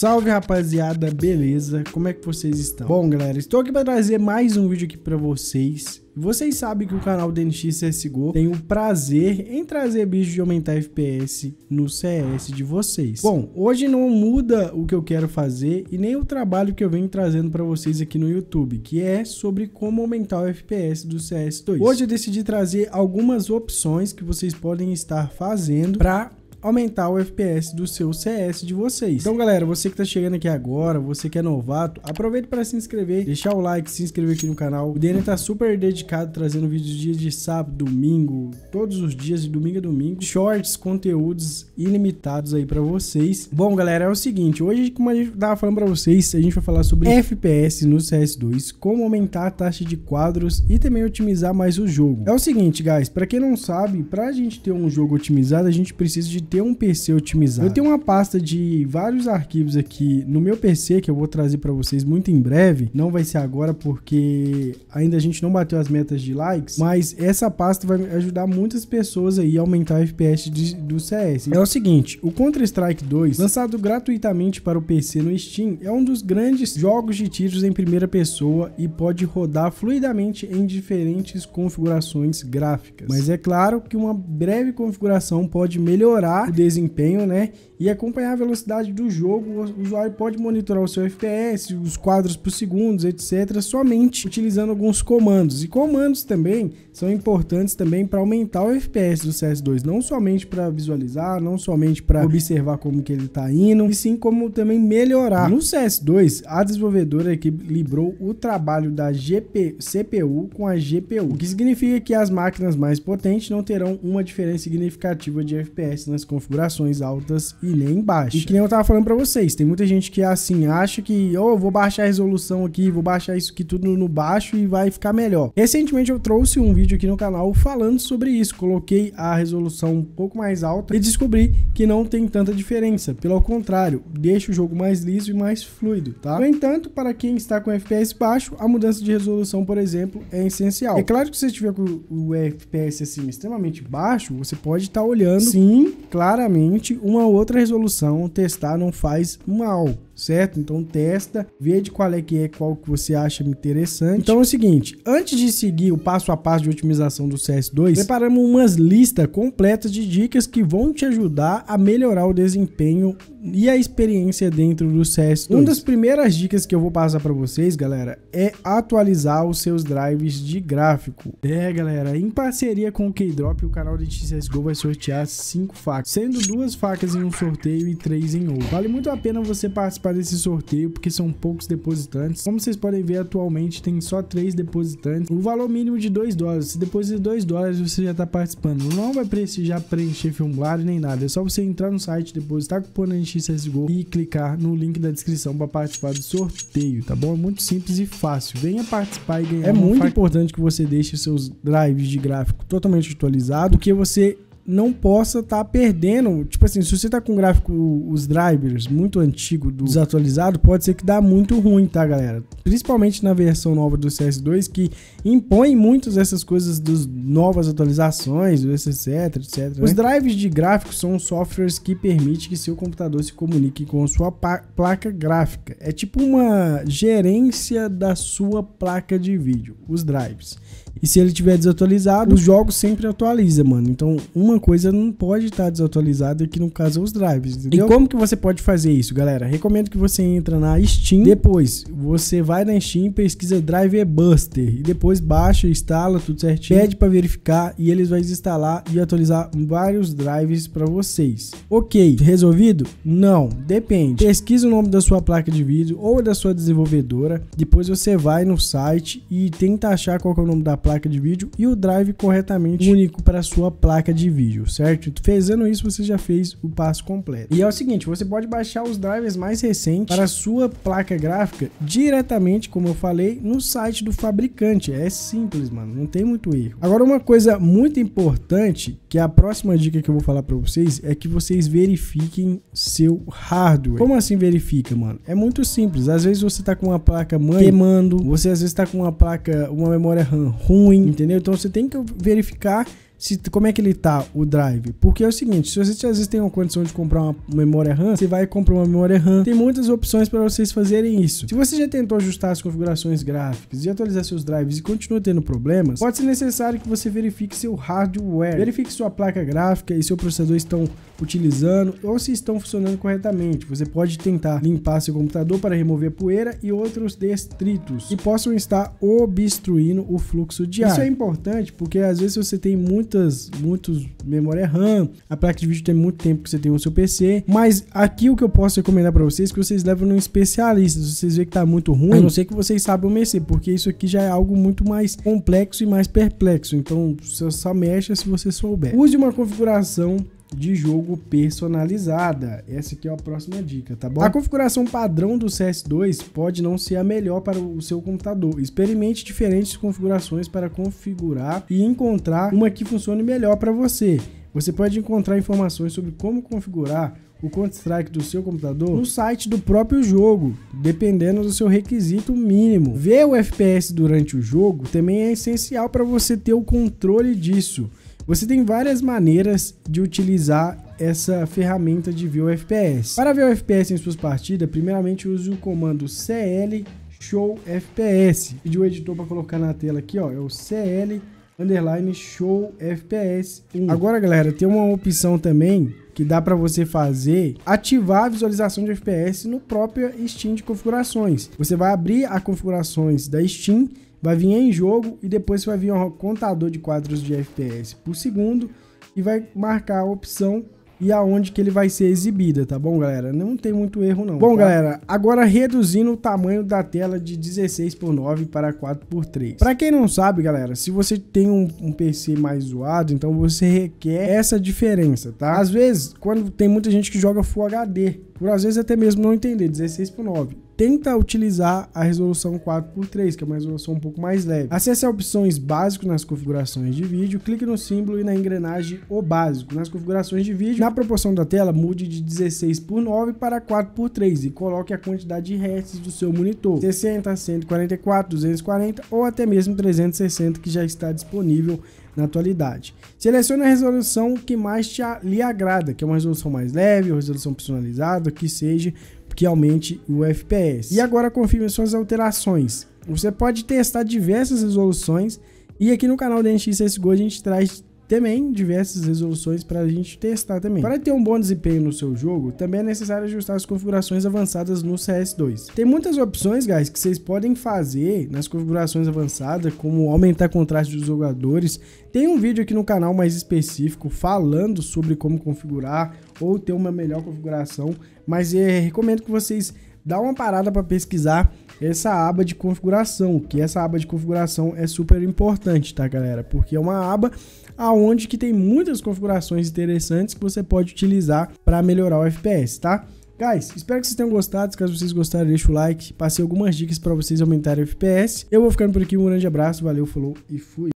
Salve rapaziada, beleza? Como é que vocês estão? Bom galera, estou aqui para trazer mais um vídeo aqui para vocês vocês sabem que o canal DNX CSGO tem o prazer em trazer bicho de aumentar FPS no CS de vocês. Bom, hoje não muda o que eu quero fazer e nem o trabalho que eu venho trazendo para vocês aqui no YouTube, que é sobre como aumentar o FPS do CS2. Hoje eu decidi trazer algumas opções que vocês podem estar fazendo para aumentar o FPS do seu CS de vocês. Então, galera, você que tá chegando aqui agora, você que é novato, aproveita para se inscrever, deixar o like, se inscrever aqui no canal. O Daniel tá super dedicado, trazendo vídeos dias de sábado, domingo, todos os dias, de domingo a domingo. Shorts, conteúdos ilimitados aí para vocês. Bom, galera, é o seguinte, hoje, como a gente tava falando para vocês, a gente vai falar sobre FPS no CS2, como aumentar a taxa de quadros e também otimizar mais o jogo. É o seguinte, guys, para quem não sabe, pra gente ter um jogo otimizado, a gente precisa de ter um PC otimizado. Eu tenho uma pasta de vários arquivos aqui no meu PC que eu vou trazer para vocês muito em breve. Não vai ser agora porque ainda a gente não bateu as metas de likes, mas essa pasta vai ajudar muitas pessoas aí a aumentar o FPS de, do CS. É o seguinte, o Counter-Strike 2, lançado gratuitamente para o PC no Steam, é um dos grandes jogos de tiros em primeira pessoa e pode rodar fluidamente em diferentes configurações gráficas. Mas é claro que uma breve configuração pode melhorar o desempenho, né? E acompanhar a velocidade do jogo. O usuário pode monitorar o seu FPS, os quadros por segundos, etc., somente utilizando alguns comandos. E comandos também são importantes também para aumentar o FPS do CS2, não somente para visualizar, não somente para observar como que ele está indo, e sim como também melhorar. No CS2, a desenvolvedora equilibrou o trabalho da GP, CPU com a GPU, o que significa que as máquinas mais potentes não terão uma diferença significativa de FPS nas configurações altas e nem baixas. E que nem eu tava falando para vocês, tem muita gente que é assim acha que, oh, vou baixar a resolução aqui, vou baixar isso aqui tudo no baixo e vai ficar melhor. Recentemente eu trouxe um vídeo aqui no canal falando sobre isso, coloquei a resolução um pouco mais alta e descobri que não tem tanta diferença, pelo contrário, deixa o jogo mais liso e mais fluido, tá? No entanto, para quem está com FPS baixo, a mudança de resolução, por exemplo, é essencial. É claro que se você estiver com o FPS assim extremamente baixo, você pode estar tá olhando, sim, claro claramente uma outra resolução testar não faz mal certo? Então testa, vê de qual é que é, qual que você acha interessante. Então é o seguinte, antes de seguir o passo a passo de otimização do CS2, preparamos umas listas completas de dicas que vão te ajudar a melhorar o desempenho e a experiência dentro do CS2. Hum. Uma das primeiras dicas que eu vou passar para vocês, galera, é atualizar os seus drives de gráfico. É, galera, em parceria com o Keydrop, o canal de TCSGO vai sortear 5 facas, sendo duas facas em um sorteio e três em outro. Vale muito a pena você participar participar desse sorteio, porque são poucos depositantes. Como vocês podem ver, atualmente tem só três depositantes. O valor mínimo de 2 dólares. Se de 2 dólares, você já está participando. Não vai precisar preencher formulário nem nada. É só você entrar no site, depositar o na NXSGO e clicar no link da descrição para participar do sorteio, tá bom? É muito simples e fácil. Venha participar e ganhar. É muito importante que você deixe seus drives de gráfico totalmente atualizado, porque você não possa estar tá perdendo. Tipo assim, se você tá com gráfico, os drivers muito antigo, desatualizado, pode ser que dá muito ruim, tá, galera? Principalmente na versão nova do CS2, que impõe muitas dessas coisas das novas atualizações, etc, etc. Né? Os drives de gráfico são softwares que permitem que seu computador se comunique com sua placa gráfica. É tipo uma gerência da sua placa de vídeo, os drives. E se ele tiver desatualizado, os jogos sempre atualiza, mano. Então, uma coisa não pode estar tá desatualizada, que no caso é os drives, entendeu? E como que você pode fazer isso, galera? Recomendo que você entra na Steam, depois você vai na Steam, pesquisa Driver é Buster e depois baixa, instala tudo certinho, pede para verificar e eles vão instalar e atualizar vários drives para vocês. OK, resolvido? Não, depende. Pesquisa o nome da sua placa de vídeo ou da sua desenvolvedora, depois você vai no site e tenta achar qual é o nome da placa placa de vídeo e o drive corretamente único para sua placa de vídeo, certo? Fazendo isso, você já fez o passo completo. E é o seguinte, você pode baixar os drivers mais recentes para sua placa gráfica diretamente, como eu falei, no site do fabricante. É simples, mano, não tem muito erro. Agora, uma coisa muito importante, que é a próxima dica que eu vou falar para vocês, é que vocês verifiquem seu hardware. Como assim verifica, mano? É muito simples. Às vezes você tá com uma placa mãe queimando, você às vezes tá com uma placa, uma memória RAM ruim, ruim, entendeu? Então você tem que verificar se, como é que ele tá, o drive. Porque é o seguinte, se você às vezes tem uma condição de comprar uma memória RAM, você vai comprar uma memória RAM. Tem muitas opções para vocês fazerem isso. Se você já tentou ajustar as configurações gráficas e atualizar seus drives e continua tendo problemas, pode ser necessário que você verifique seu hardware. Verifique sua placa gráfica e seu processador estão utilizando ou se estão funcionando corretamente. Você pode tentar limpar seu computador para remover poeira e outros detritos que possam estar obstruindo o fluxo de ar. Isso é importante porque às vezes você tem muito muitas, muitos memória RAM, a placa de vídeo tem muito tempo que você tem no seu PC, mas aqui o que eu posso recomendar para vocês é que vocês levam um especialista, se vocês verem que tá muito ruim, a não sei que vocês saibam mexer, porque isso aqui já é algo muito mais complexo e mais perplexo, então você só mexe se você souber. Use uma configuração de jogo personalizada. Essa aqui é a próxima dica, tá bom? A configuração padrão do CS2 pode não ser a melhor para o seu computador. Experimente diferentes configurações para configurar e encontrar uma que funcione melhor para você. Você pode encontrar informações sobre como configurar o Counter-Strike do seu computador no site do próprio jogo, dependendo do seu requisito mínimo. Ver o FPS durante o jogo também é essencial para você ter o controle disso. Você tem várias maneiras de utilizar essa ferramenta de ver o FPS. Para ver o FPS em suas partidas, primeiramente use o comando CL Show FPS. Pedi o editor para colocar na tela aqui, ó, é o CL underline show FPS 1. Agora, galera, tem uma opção também que dá para você fazer ativar a visualização de FPS no próprio Steam de configurações. Você vai abrir as configurações da Steam, vai vir em jogo e depois você vai vir um contador de quadros de FPS por segundo e vai marcar a opção e aonde que ele vai ser exibida, tá bom, galera? Não tem muito erro, não. Bom, tá? galera, agora reduzindo o tamanho da tela de 16 por 9 para 4 por 3. Para quem não sabe, galera, se você tem um, um, PC mais zoado, então você requer essa diferença, tá? Às vezes, quando tem muita gente que joga Full HD, por às vezes até mesmo não entender, 16 por 9 tenta utilizar a resolução 4x3, que é uma resolução um pouco mais leve. Acesse a opções básico nas configurações de vídeo, clique no símbolo e na engrenagem o básico. Nas configurações de vídeo, na proporção da tela, mude de 16 por 9 para 4 por 3 e coloque a quantidade de hertz do seu monitor, 60, 144, 240 ou até mesmo 360 que já está disponível na atualidade. Selecione a resolução que mais te, lhe agrada, que é uma resolução mais leve, ou resolução personalizada, que seja, que aumente o FPS. E agora confirme suas alterações. Você pode testar diversas resoluções e aqui no canal da NX CSGO a gente traz também diversas resoluções para a gente testar também. Para ter um bom desempenho no seu jogo, também é necessário ajustar as configurações avançadas no CS2. Tem muitas opções, guys, que vocês podem fazer nas configurações avançadas, como aumentar o contraste dos jogadores. Tem um vídeo aqui no canal mais específico falando sobre como configurar ou ter uma melhor configuração, mas é, recomendo que vocês dá uma parada para pesquisar essa aba de configuração, que essa aba de configuração é super importante, tá, galera? Porque é uma aba aonde que tem muitas configurações interessantes que você pode utilizar para melhorar o FPS, tá? Guys, espero que vocês tenham gostado. Caso vocês gostarem, deixa o like. Passei algumas dicas para vocês aumentarem o FPS. Eu vou ficando por aqui. Um grande abraço, valeu, falou e fui.